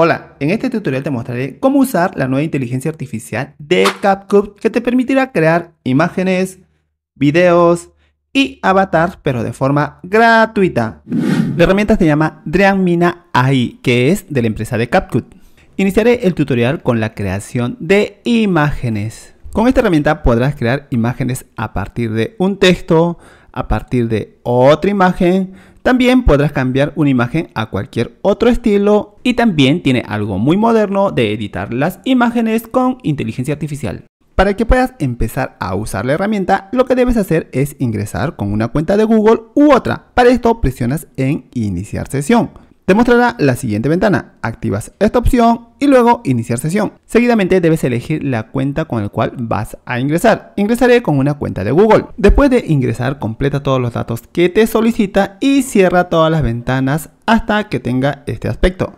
Hola, en este tutorial te mostraré cómo usar la nueva inteligencia artificial de CapCut que te permitirá crear imágenes, videos y avatars pero de forma gratuita. La herramienta se llama Dreamina AI que es de la empresa de CapCut. Iniciaré el tutorial con la creación de imágenes. Con esta herramienta podrás crear imágenes a partir de un texto, a partir de otra imagen, también podrás cambiar una imagen a cualquier otro estilo y también tiene algo muy moderno de editar las imágenes con inteligencia artificial. Para que puedas empezar a usar la herramienta, lo que debes hacer es ingresar con una cuenta de Google u otra. Para esto presionas en iniciar sesión. Te mostrará la siguiente ventana. Activas esta opción y luego iniciar sesión. Seguidamente debes elegir la cuenta con la cual vas a ingresar. Ingresaré con una cuenta de Google. Después de ingresar, completa todos los datos que te solicita y cierra todas las ventanas hasta que tenga este aspecto.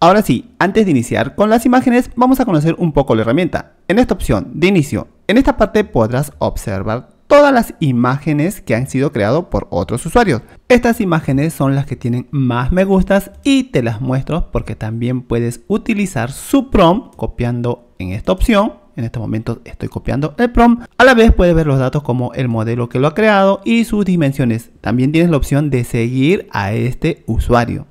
Ahora sí, antes de iniciar con las imágenes, vamos a conocer un poco la herramienta. En esta opción de inicio, en esta parte podrás observar todas las imágenes que han sido creadas por otros usuarios. Estas imágenes son las que tienen más me gustas y te las muestro porque también puedes utilizar su prompt copiando en esta opción en este momento estoy copiando el prompt. A la vez puedes ver los datos como el modelo que lo ha creado y sus dimensiones. También tienes la opción de seguir a este usuario.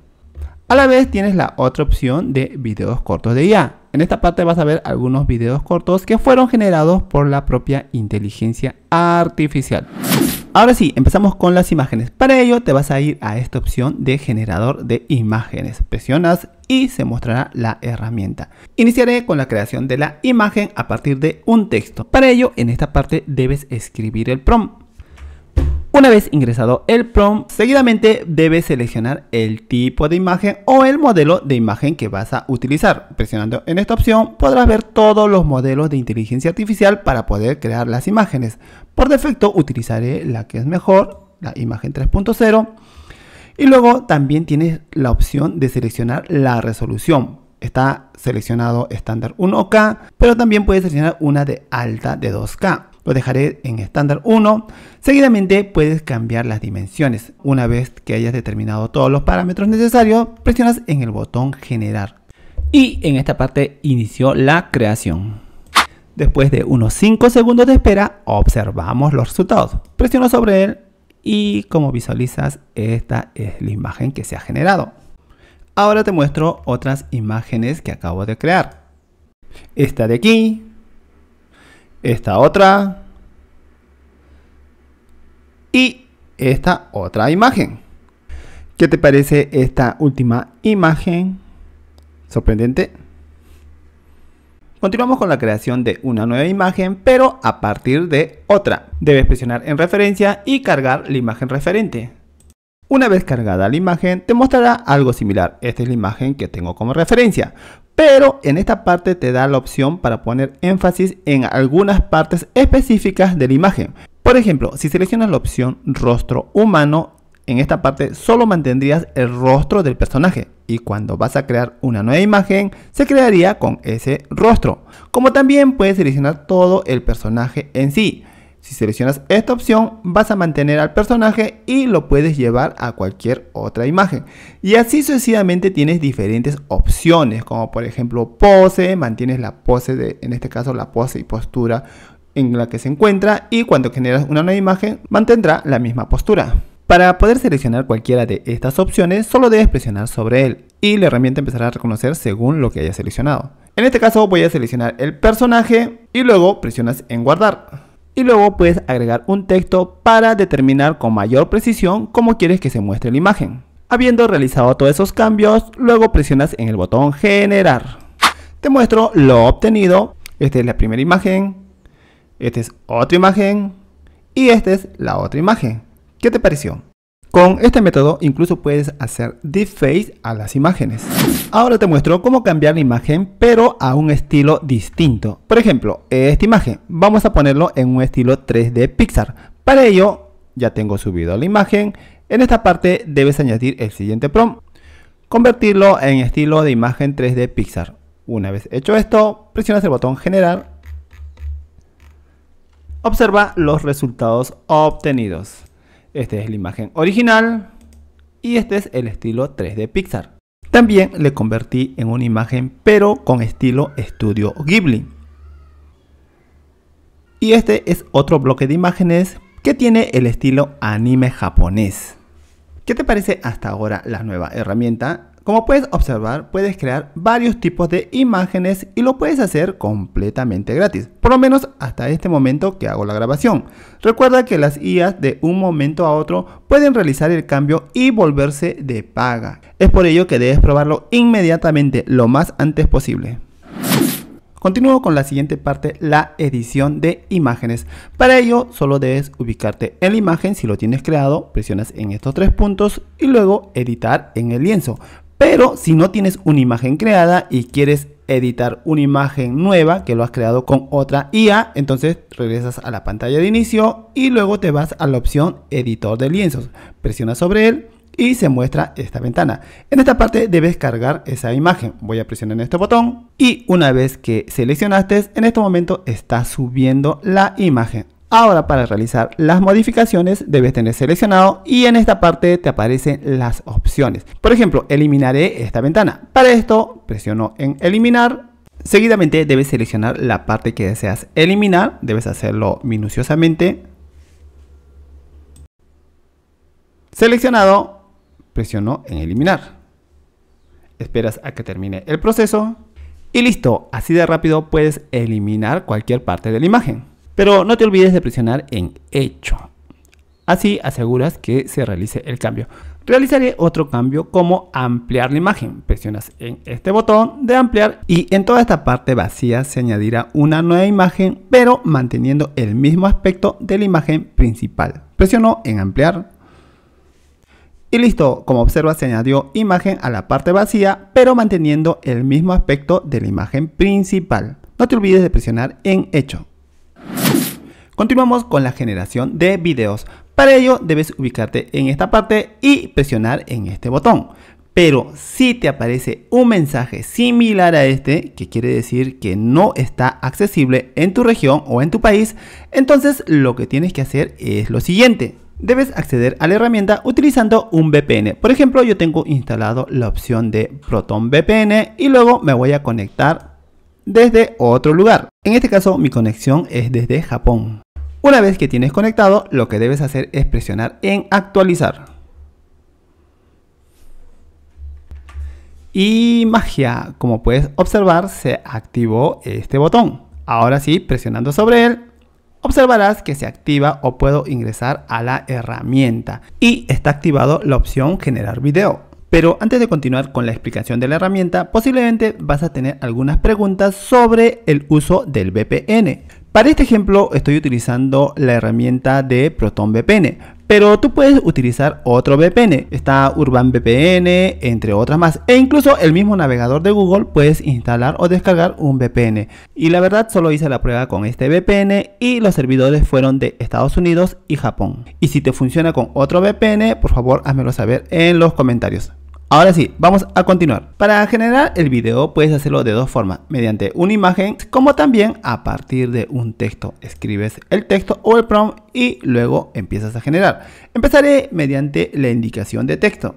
A la vez tienes la otra opción de videos cortos de IA. En esta parte vas a ver algunos videos cortos que fueron generados por la propia inteligencia artificial. Ahora sí, empezamos con las imágenes. Para ello te vas a ir a esta opción de generador de imágenes. Presionas y se mostrará la herramienta. Iniciaré con la creación de la imagen a partir de un texto. Para ello, en esta parte debes escribir el prompt. Una vez ingresado el prompt, seguidamente debes seleccionar el tipo de imagen o el modelo de imagen que vas a utilizar. Presionando en esta opción podrás ver todos los modelos de inteligencia artificial para poder crear las imágenes. Por defecto utilizaré la que es mejor, la imagen 3.0. Y luego también tienes la opción de seleccionar la resolución. Está seleccionado estándar 1K, pero también puedes seleccionar una de alta de 2K lo dejaré en estándar 1. Seguidamente puedes cambiar las dimensiones. Una vez que hayas determinado todos los parámetros necesarios, presionas en el botón generar. Y en esta parte inició la creación. Después de unos 5 segundos de espera, observamos los resultados. Presiono sobre él y como visualizas, esta es la imagen que se ha generado. Ahora te muestro otras imágenes que acabo de crear. Esta de aquí, esta otra y esta otra imagen. ¿Qué te parece esta última imagen? ¿Sorprendente? Continuamos con la creación de una nueva imagen, pero a partir de otra. Debes presionar en referencia y cargar la imagen referente. Una vez cargada la imagen, te mostrará algo similar. Esta es la imagen que tengo como referencia pero en esta parte te da la opción para poner énfasis en algunas partes específicas de la imagen. Por ejemplo, si seleccionas la opción rostro humano, en esta parte solo mantendrías el rostro del personaje y cuando vas a crear una nueva imagen se crearía con ese rostro. Como también puedes seleccionar todo el personaje en sí. Si seleccionas esta opción, vas a mantener al personaje y lo puedes llevar a cualquier otra imagen. Y así sucesivamente tienes diferentes opciones, como por ejemplo pose, mantienes la pose, de, en este caso la pose y postura en la que se encuentra y cuando generas una nueva imagen mantendrá la misma postura. Para poder seleccionar cualquiera de estas opciones, solo debes presionar sobre él y la herramienta empezará a reconocer según lo que hayas seleccionado. En este caso voy a seleccionar el personaje y luego presionas en guardar y luego puedes agregar un texto para determinar con mayor precisión cómo quieres que se muestre la imagen. Habiendo realizado todos esos cambios, luego presionas en el botón generar. Te muestro lo obtenido. Esta es la primera imagen, esta es otra imagen y esta es la otra imagen. ¿Qué te pareció? Con este método incluso puedes hacer face a las imágenes. Ahora te muestro cómo cambiar la imagen pero a un estilo distinto. Por ejemplo, esta imagen vamos a ponerlo en un estilo 3D Pixar. Para ello ya tengo subido la imagen. En esta parte debes añadir el siguiente prompt. Convertirlo en estilo de imagen 3D Pixar. Una vez hecho esto, presionas el botón generar. Observa los resultados obtenidos. Esta es la imagen original y este es el estilo 3D Pixar. También le convertí en una imagen pero con estilo Studio Ghibli. Y este es otro bloque de imágenes que tiene el estilo anime japonés. ¿Qué te parece hasta ahora la nueva herramienta? Como puedes observar, puedes crear varios tipos de imágenes y lo puedes hacer completamente gratis, por lo menos hasta este momento que hago la grabación. Recuerda que las IAs de un momento a otro pueden realizar el cambio y volverse de paga. Es por ello que debes probarlo inmediatamente, lo más antes posible. Continúo con la siguiente parte, la edición de imágenes. Para ello, solo debes ubicarte en la imagen. Si lo tienes creado, presionas en estos tres puntos y luego editar en el lienzo. Pero si no tienes una imagen creada y quieres editar una imagen nueva que lo has creado con otra IA, entonces regresas a la pantalla de inicio y luego te vas a la opción editor de lienzos. Presionas sobre él y se muestra esta ventana. En esta parte debes cargar esa imagen. Voy a presionar en este botón y una vez que seleccionaste, en este momento está subiendo la imagen. Ahora para realizar las modificaciones debes tener seleccionado y en esta parte te aparecen las opciones. Por ejemplo, eliminaré esta ventana. Para esto presiono en eliminar. Seguidamente debes seleccionar la parte que deseas eliminar. Debes hacerlo minuciosamente. Seleccionado, presiono en eliminar. Esperas a que termine el proceso. Y listo, así de rápido puedes eliminar cualquier parte de la imagen. Pero no te olvides de presionar en hecho. Así aseguras que se realice el cambio. Realizaré otro cambio como ampliar la imagen. Presionas en este botón de ampliar y en toda esta parte vacía se añadirá una nueva imagen pero manteniendo el mismo aspecto de la imagen principal. Presionó en ampliar y listo, como observas se añadió imagen a la parte vacía pero manteniendo el mismo aspecto de la imagen principal. No te olvides de presionar en hecho. Continuamos con la generación de videos. Para ello debes ubicarte en esta parte y presionar en este botón. Pero si te aparece un mensaje similar a este, que quiere decir que no está accesible en tu región o en tu país, entonces lo que tienes que hacer es lo siguiente. Debes acceder a la herramienta utilizando un VPN. Por ejemplo, yo tengo instalado la opción de Proton VPN y luego me voy a conectar desde otro lugar. En este caso mi conexión es desde Japón. Una vez que tienes conectado, lo que debes hacer es presionar en actualizar. Y magia, como puedes observar, se activó este botón. Ahora sí, presionando sobre él, observarás que se activa o puedo ingresar a la herramienta y está activado la opción generar video. Pero antes de continuar con la explicación de la herramienta, posiblemente vas a tener algunas preguntas sobre el uso del VPN. Para este ejemplo estoy utilizando la herramienta de ProtonVPN, pero tú puedes utilizar otro VPN, está VPN, entre otras más, e incluso el mismo navegador de Google puedes instalar o descargar un VPN. Y la verdad solo hice la prueba con este VPN y los servidores fueron de Estados Unidos y Japón. Y si te funciona con otro VPN, por favor házmelo saber en los comentarios. Ahora sí, vamos a continuar. Para generar el video puedes hacerlo de dos formas, mediante una imagen como también a partir de un texto. Escribes el texto o el prompt y luego empiezas a generar. Empezaré mediante la indicación de texto.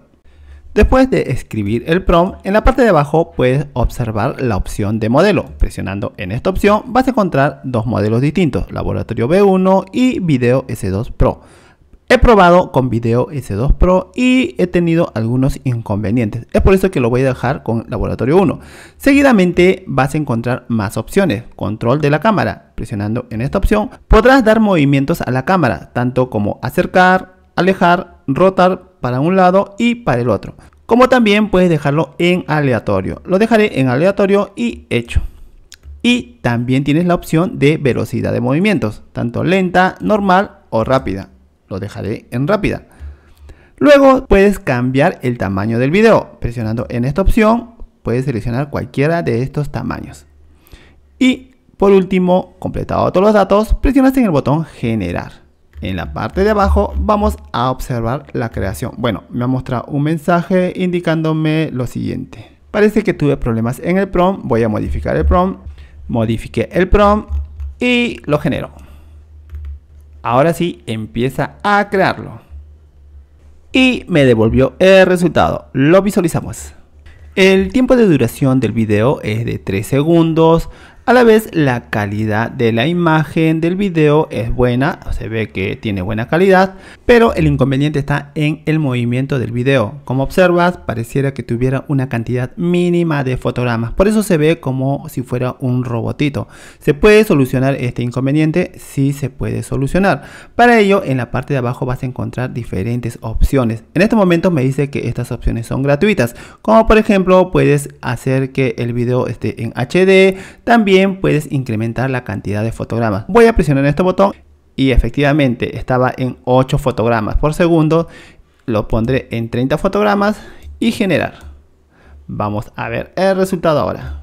Después de escribir el prompt, en la parte de abajo puedes observar la opción de modelo. Presionando en esta opción vas a encontrar dos modelos distintos, Laboratorio B1 y Video S2 Pro. He probado con video S2 Pro y he tenido algunos inconvenientes. Es por eso que lo voy a dejar con Laboratorio 1. Seguidamente vas a encontrar más opciones. Control de la cámara. Presionando en esta opción podrás dar movimientos a la cámara, tanto como acercar, alejar, rotar para un lado y para el otro. Como también puedes dejarlo en aleatorio. Lo dejaré en aleatorio y hecho. Y también tienes la opción de velocidad de movimientos, tanto lenta, normal o rápida. Lo dejaré en rápida. Luego puedes cambiar el tamaño del video. Presionando en esta opción puedes seleccionar cualquiera de estos tamaños. Y por último, completado todos los datos, presionas en el botón generar. En la parte de abajo vamos a observar la creación. Bueno, me ha mostrado un mensaje indicándome lo siguiente. Parece que tuve problemas en el prom voy a modificar el prom modifique el prom y lo genero. Ahora sí, empieza a crearlo. Y me devolvió el resultado. Lo visualizamos. El tiempo de duración del video es de 3 segundos. A la vez la calidad de la imagen del video es buena, se ve que tiene buena calidad, pero el inconveniente está en el movimiento del video. Como observas, pareciera que tuviera una cantidad mínima de fotogramas, por eso se ve como si fuera un robotito. Se puede solucionar este inconveniente, sí se puede solucionar. Para ello, en la parte de abajo vas a encontrar diferentes opciones. En este momento me dice que estas opciones son gratuitas, como por ejemplo puedes hacer que el video esté en HD, también puedes incrementar la cantidad de fotogramas. Voy a presionar este botón y efectivamente estaba en 8 fotogramas por segundo. Lo pondré en 30 fotogramas y generar. Vamos a ver el resultado ahora.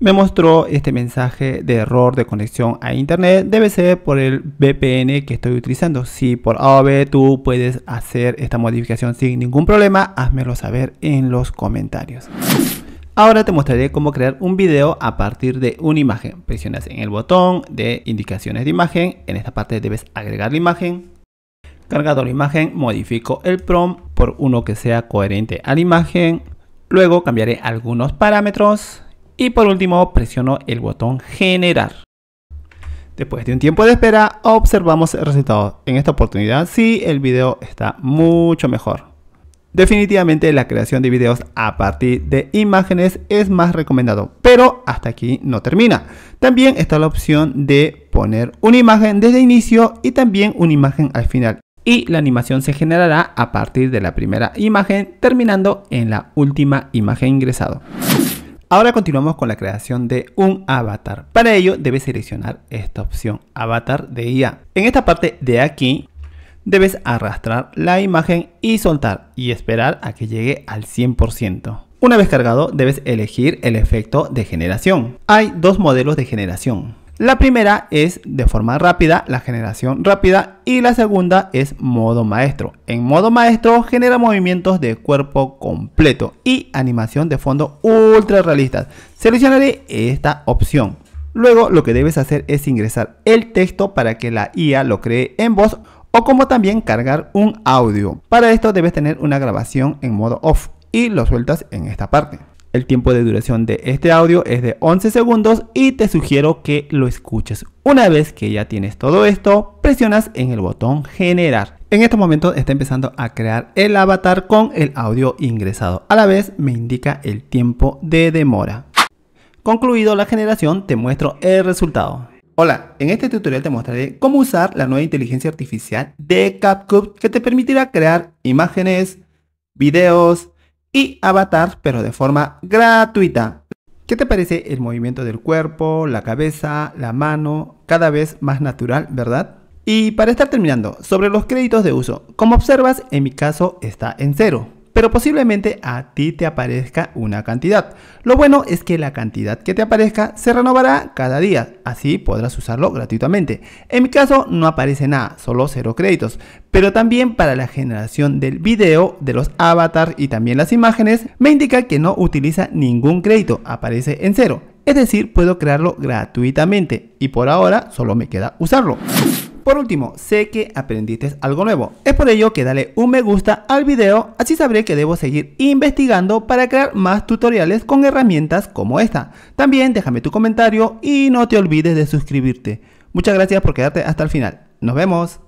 Me mostró este mensaje de error de conexión a internet. Debe ser por el VPN que estoy utilizando. Si por AOB tú puedes hacer esta modificación sin ningún problema, házmelo saber en los comentarios. Ahora te mostraré cómo crear un video a partir de una imagen. Presionas en el botón de indicaciones de imagen, en esta parte debes agregar la imagen. Cargado la imagen, modifico el prompt por uno que sea coherente a la imagen. Luego cambiaré algunos parámetros y por último presiono el botón generar. Después de un tiempo de espera observamos el resultado. En esta oportunidad sí el video está mucho mejor. Definitivamente la creación de videos a partir de imágenes es más recomendado, pero hasta aquí no termina. También está la opción de poner una imagen desde inicio y también una imagen al final. Y la animación se generará a partir de la primera imagen terminando en la última imagen ingresado. Ahora continuamos con la creación de un avatar. Para ello debe seleccionar esta opción, avatar de IA. En esta parte de aquí debes arrastrar la imagen y soltar y esperar a que llegue al 100%. Una vez cargado, debes elegir el efecto de generación. Hay dos modelos de generación. La primera es de forma rápida, la generación rápida, y la segunda es modo maestro. En modo maestro genera movimientos de cuerpo completo y animación de fondo ultra realistas. Seleccionaré esta opción. Luego lo que debes hacer es ingresar el texto para que la IA lo cree en voz o como también cargar un audio. Para esto debes tener una grabación en modo off y lo sueltas en esta parte. El tiempo de duración de este audio es de 11 segundos y te sugiero que lo escuches. Una vez que ya tienes todo esto, presionas en el botón generar. En este momento está empezando a crear el avatar con el audio ingresado. A la vez me indica el tiempo de demora. Concluido la generación te muestro el resultado. Hola, en este tutorial te mostraré cómo usar la nueva inteligencia artificial de CapCut que te permitirá crear imágenes, videos y avatars pero de forma gratuita. ¿Qué te parece el movimiento del cuerpo, la cabeza, la mano? Cada vez más natural, ¿verdad? Y para estar terminando, sobre los créditos de uso, como observas en mi caso está en cero pero posiblemente a ti te aparezca una cantidad. Lo bueno es que la cantidad que te aparezca se renovará cada día, así podrás usarlo gratuitamente. En mi caso no aparece nada, solo cero créditos, pero también para la generación del video, de los avatars y también las imágenes, me indica que no utiliza ningún crédito, aparece en cero. Es decir, puedo crearlo gratuitamente y por ahora solo me queda usarlo. Por último, sé que aprendiste algo nuevo. Es por ello que dale un me gusta al video, así sabré que debo seguir investigando para crear más tutoriales con herramientas como esta. También déjame tu comentario y no te olvides de suscribirte. Muchas gracias por quedarte hasta el final. Nos vemos.